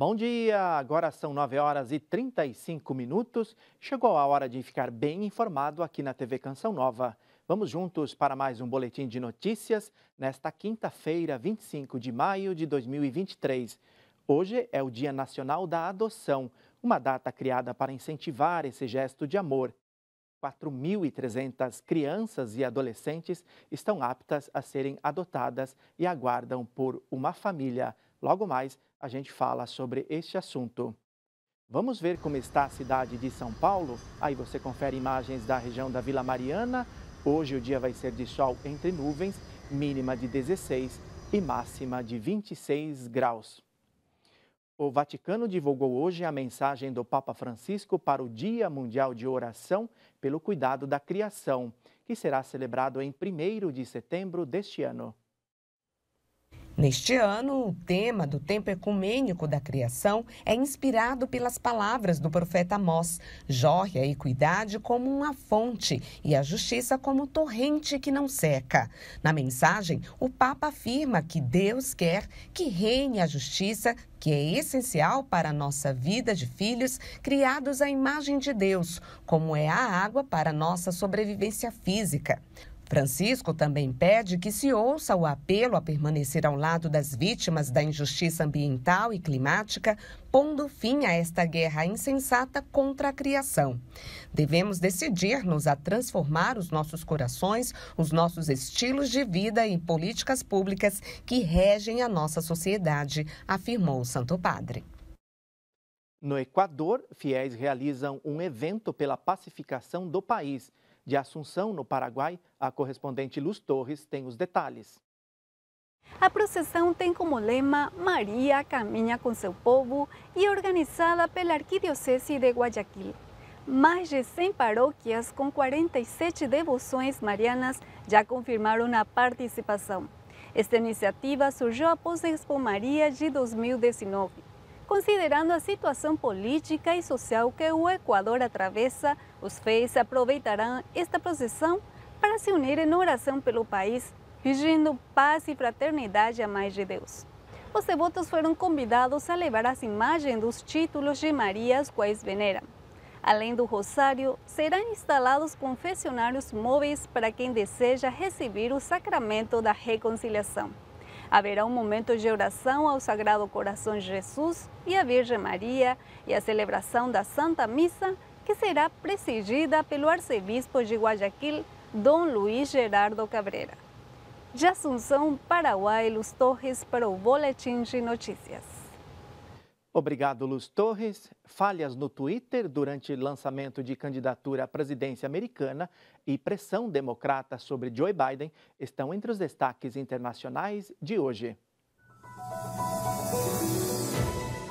Bom dia! Agora são 9 horas e 35 minutos. Chegou a hora de ficar bem informado aqui na TV Canção Nova. Vamos juntos para mais um boletim de notícias nesta quinta-feira, 25 de maio de 2023. Hoje é o Dia Nacional da Adoção, uma data criada para incentivar esse gesto de amor. 4.300 crianças e adolescentes estão aptas a serem adotadas e aguardam por uma família. Logo mais, a gente fala sobre este assunto. Vamos ver como está a cidade de São Paulo? Aí você confere imagens da região da Vila Mariana. Hoje o dia vai ser de sol entre nuvens, mínima de 16 e máxima de 26 graus. O Vaticano divulgou hoje a mensagem do Papa Francisco para o Dia Mundial de Oração pelo Cuidado da Criação, que será celebrado em 1 de setembro deste ano. Neste ano, o tema do tempo ecumênico da criação é inspirado pelas palavras do profeta Amós: jorre a equidade como uma fonte e a justiça como torrente que não seca. Na mensagem, o Papa afirma que Deus quer que reine a justiça, que é essencial para a nossa vida de filhos criados à imagem de Deus, como é a água para a nossa sobrevivência física. Francisco também pede que se ouça o apelo a permanecer ao lado das vítimas da injustiça ambiental e climática, pondo fim a esta guerra insensata contra a criação. Devemos decidir-nos a transformar os nossos corações, os nossos estilos de vida e políticas públicas que regem a nossa sociedade, afirmou o Santo Padre. No Equador, fiéis realizam um evento pela pacificação do país. De Assunção, no Paraguai, a correspondente Luz Torres tem os detalhes. A procissão tem como lema Maria caminha com seu povo e é organizada pela Arquidiocese de Guayaquil. Mais de 100 paróquias com 47 devoções marianas já confirmaram a participação. Esta iniciativa surgiu após a Expo Maria de 2019 Considerando a situação política e social que o Equador atravessa, os fiéis aproveitarão esta procissão para se unirem em oração pelo país, pedindo paz e fraternidade a mais de Deus. Os devotos foram convidados a levar as imagens dos títulos de Maria as quais veneram. Além do rosário, serão instalados confessionários móveis para quem deseja receber o sacramento da reconciliação. Haverá um momento de oração ao Sagrado Coração de Jesus e à Virgem Maria e a celebração da Santa Missa, que será presidida pelo arcebispo de Guayaquil, Dom Luiz Gerardo Cabreira. De Assunção, Paraguai, Luz Torres para o Boletim de Notícias. Obrigado, Luz Torres. Falhas no Twitter durante lançamento de candidatura à presidência americana e pressão democrata sobre Joe Biden estão entre os destaques internacionais de hoje.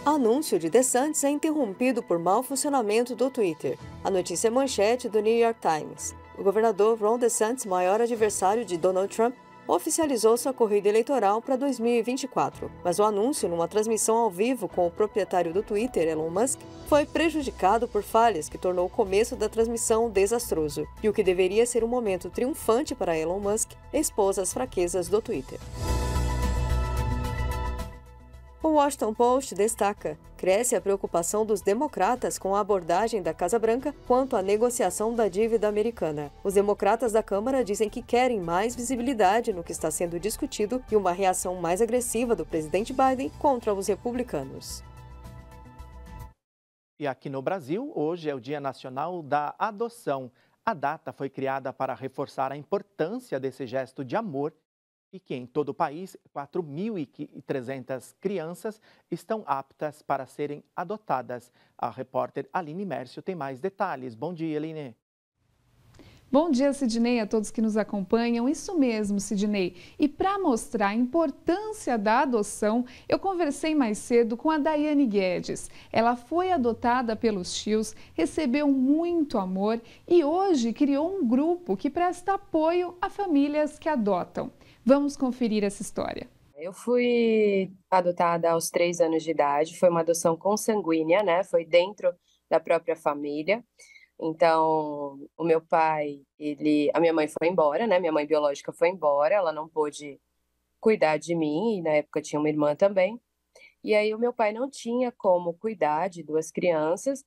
anúncio de DeSantis é interrompido por mau funcionamento do Twitter. A notícia é manchete do New York Times. O governador Ron DeSantis, maior adversário de Donald Trump, oficializou sua corrida eleitoral para 2024, mas o anúncio numa transmissão ao vivo com o proprietário do Twitter, Elon Musk, foi prejudicado por falhas que tornou o começo da transmissão desastroso, e o que deveria ser um momento triunfante para Elon Musk expôs as fraquezas do Twitter. O Washington Post destaca: cresce a preocupação dos democratas com a abordagem da Casa Branca quanto à negociação da dívida americana. Os democratas da Câmara dizem que querem mais visibilidade no que está sendo discutido e uma reação mais agressiva do presidente Biden contra os republicanos. E aqui no Brasil, hoje é o Dia Nacional da Adoção. A data foi criada para reforçar a importância desse gesto de amor e que em todo o país 4.300 crianças estão aptas para serem adotadas. A repórter Aline Mércio tem mais detalhes. Bom dia, Aline. Bom dia, Sidney, a todos que nos acompanham. Isso mesmo, Sidney. E para mostrar a importância da adoção, eu conversei mais cedo com a Daiane Guedes. Ela foi adotada pelos tios, recebeu muito amor e hoje criou um grupo que presta apoio a famílias que adotam. Vamos conferir essa história. Eu fui adotada aos três anos de idade, foi uma adoção consanguínea, né? Foi dentro da própria família. Então, o meu pai, ele, a minha mãe foi embora, né? Minha mãe biológica foi embora, ela não pôde cuidar de mim, e na época tinha uma irmã também. E aí o meu pai não tinha como cuidar de duas crianças,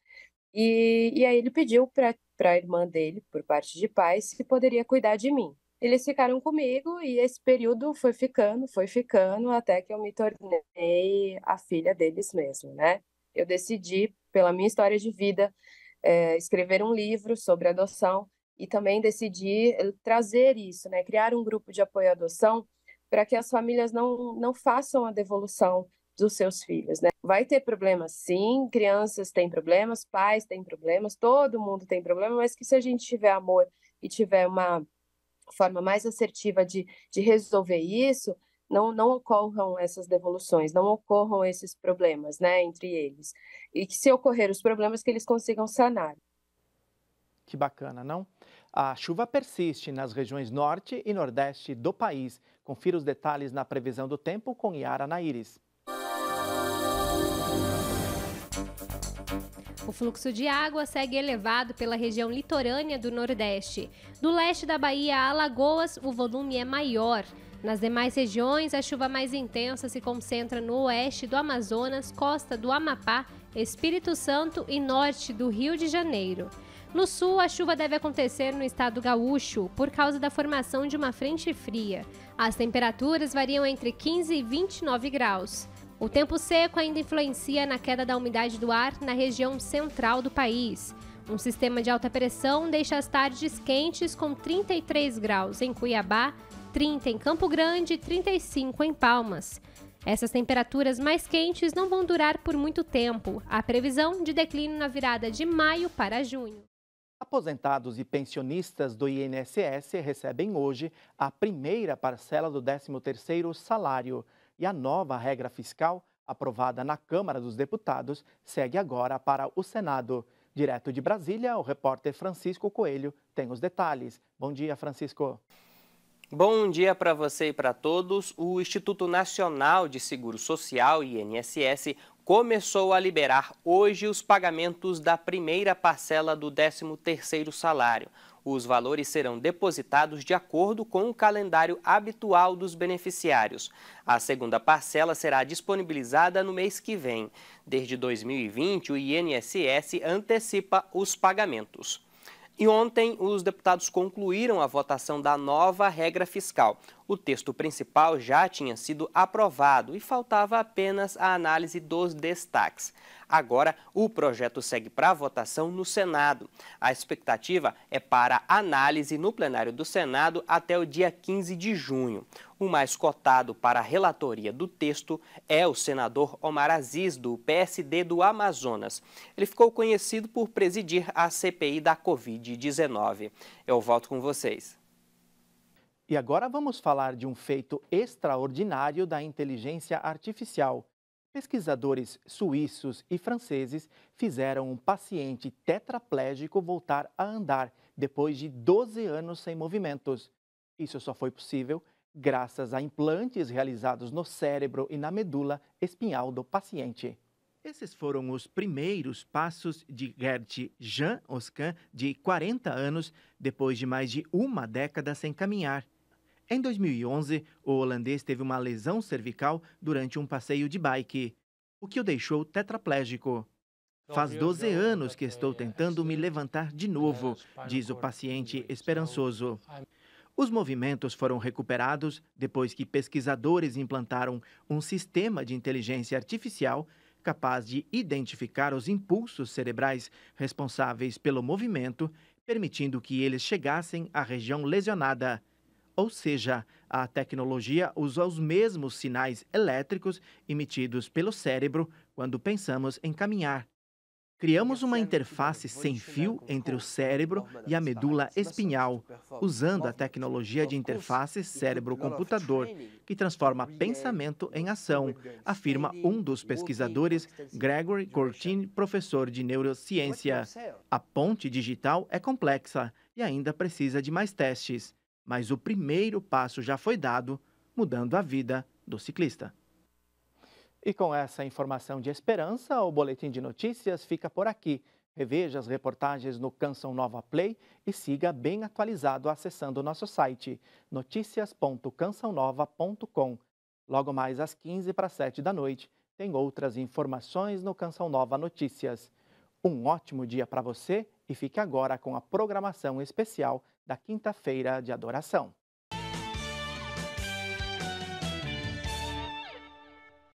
e, e aí ele pediu para a irmã dele, por parte de pai, se poderia cuidar de mim eles ficaram comigo e esse período foi ficando, foi ficando até que eu me tornei a filha deles mesmo, né? Eu decidi, pela minha história de vida, é, escrever um livro sobre adoção e também decidi eh, trazer isso, né? Criar um grupo de apoio à adoção para que as famílias não, não façam a devolução dos seus filhos, né? Vai ter problemas, sim, crianças têm problemas, pais têm problemas, todo mundo tem problema, mas que se a gente tiver amor e tiver uma forma mais assertiva de, de resolver isso, não, não ocorram essas devoluções, não ocorram esses problemas né, entre eles. E que se ocorrer os problemas, que eles consigam sanar. Que bacana, não? A chuva persiste nas regiões norte e nordeste do país. Confira os detalhes na previsão do tempo com Yara Naires. O fluxo de água segue elevado pela região litorânea do Nordeste. Do leste da Bahia a Alagoas, o volume é maior. Nas demais regiões, a chuva mais intensa se concentra no oeste do Amazonas, costa do Amapá, Espírito Santo e norte do Rio de Janeiro. No sul, a chuva deve acontecer no estado gaúcho por causa da formação de uma frente fria. As temperaturas variam entre 15 e 29 graus. O tempo seco ainda influencia na queda da umidade do ar na região central do país. Um sistema de alta pressão deixa as tardes quentes com 33 graus em Cuiabá, 30 em Campo Grande e 35 em Palmas. Essas temperaturas mais quentes não vão durar por muito tempo. Há previsão de declínio na virada de maio para junho. Aposentados e pensionistas do INSS recebem hoje a primeira parcela do 13º salário e a nova regra fiscal, aprovada na Câmara dos Deputados, segue agora para o Senado. Direto de Brasília, o repórter Francisco Coelho tem os detalhes. Bom dia, Francisco. Bom dia para você e para todos. O Instituto Nacional de Seguro Social, INSS, começou a liberar hoje os pagamentos da primeira parcela do 13º salário. Os valores serão depositados de acordo com o calendário habitual dos beneficiários. A segunda parcela será disponibilizada no mês que vem. Desde 2020, o INSS antecipa os pagamentos. E ontem, os deputados concluíram a votação da nova regra fiscal. O texto principal já tinha sido aprovado e faltava apenas a análise dos destaques. Agora, o projeto segue para votação no Senado. A expectativa é para análise no plenário do Senado até o dia 15 de junho. O mais cotado para a relatoria do texto é o senador Omar Aziz, do PSD do Amazonas. Ele ficou conhecido por presidir a CPI da Covid-19. Eu volto com vocês. E agora vamos falar de um feito extraordinário da inteligência artificial. Pesquisadores suíços e franceses fizeram um paciente tetraplégico voltar a andar depois de 12 anos sem movimentos. Isso só foi possível graças a implantes realizados no cérebro e na medula espinhal do paciente. Esses foram os primeiros passos de Gert Jean Oscan, de 40 anos, depois de mais de uma década sem caminhar. Em 2011, o holandês teve uma lesão cervical durante um passeio de bike, o que o deixou tetraplégico. Então, Faz 12 anos que estou é tentando me levantar de é, novo, diz o paciente esperançoso. Os movimentos foram recuperados depois que pesquisadores implantaram um sistema de inteligência artificial capaz de identificar os impulsos cerebrais responsáveis pelo movimento, permitindo que eles chegassem à região lesionada ou seja, a tecnologia usa os mesmos sinais elétricos emitidos pelo cérebro quando pensamos em caminhar. Criamos uma interface sem fio entre o cérebro e a medula espinhal, usando a tecnologia de interface cérebro-computador, que transforma pensamento em ação, afirma um dos pesquisadores, Gregory Cortin, professor de neurociência. A ponte digital é complexa e ainda precisa de mais testes mas o primeiro passo já foi dado, mudando a vida do ciclista. E com essa informação de esperança, o Boletim de Notícias fica por aqui. Reveja as reportagens no Canção Nova Play e siga bem atualizado acessando o nosso site noticias.cançãonova.com. Logo mais às 15 para 7 da noite, tem outras informações no Canção Nova Notícias. Um ótimo dia para você e fique agora com a programação especial da quinta-feira de adoração.